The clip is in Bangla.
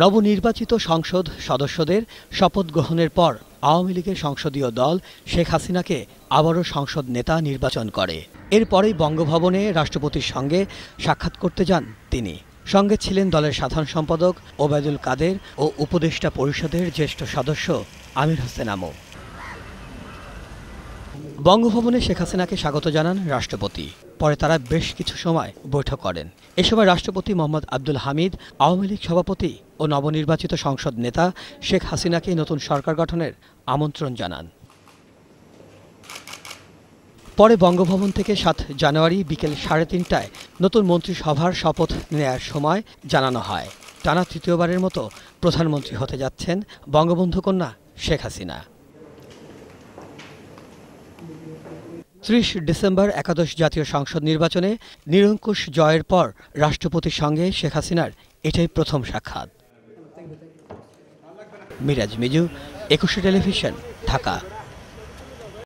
নবনির্বাচিত সংসদ সদস্যদের শপথ গ্রহণের পর আওয়ামী লীগের সংসদীয় দল শেখ হাসিনাকে আবারও সংসদ নেতা নির্বাচন করে এরপরেই বঙ্গভবনে রাষ্ট্রপতির সঙ্গে সাক্ষাৎ করতে যান তিনি সঙ্গে ছিলেন দলের সাধারণ সম্পাদক ওবায়দুল কাদের ও উপদেষ্টা পরিষদের জ্যেষ্ঠ সদস্য আমির হোসেন আমো বঙ্গভবনে শেখ হাসিনাকে স্বাগত জানান রাষ্ট্রপতি পরে তারা বেশ কিছু সময় বৈঠক করেন এ সময় রাষ্ট্রপতি মোহাম্মদ আব্দুল হামিদ আওয়ামী লীগ সভাপতি ও নবনির্বাচিত সংসদ নেতা শেখ হাসিনাকে নতুন সরকার গঠনের আমন্ত্রণ জানান পরে বঙ্গভবন থেকে সাত জানুয়ারি বিকেল সাড়ে তিনটায় নতুন মন্ত্রিসভার শপথ নেয়ার সময় জানানো হয় টানা তৃতীয়বারের মতো প্রধানমন্ত্রী হতে যাচ্ছেন বঙ্গবন্ধু কন্যা শেখ হাসিনা ত্রিশ ডিসেম্বর একাদশ জাতীয় সংসদ নির্বাচনে নিরঙ্কুশ জয়ের পর রাষ্ট্রপতির সঙ্গে শেখ হাসিনার এটাই প্রথম সাক্ষাৎ মিরাজ মিজু একুশে টেলিভিশন ঢাকা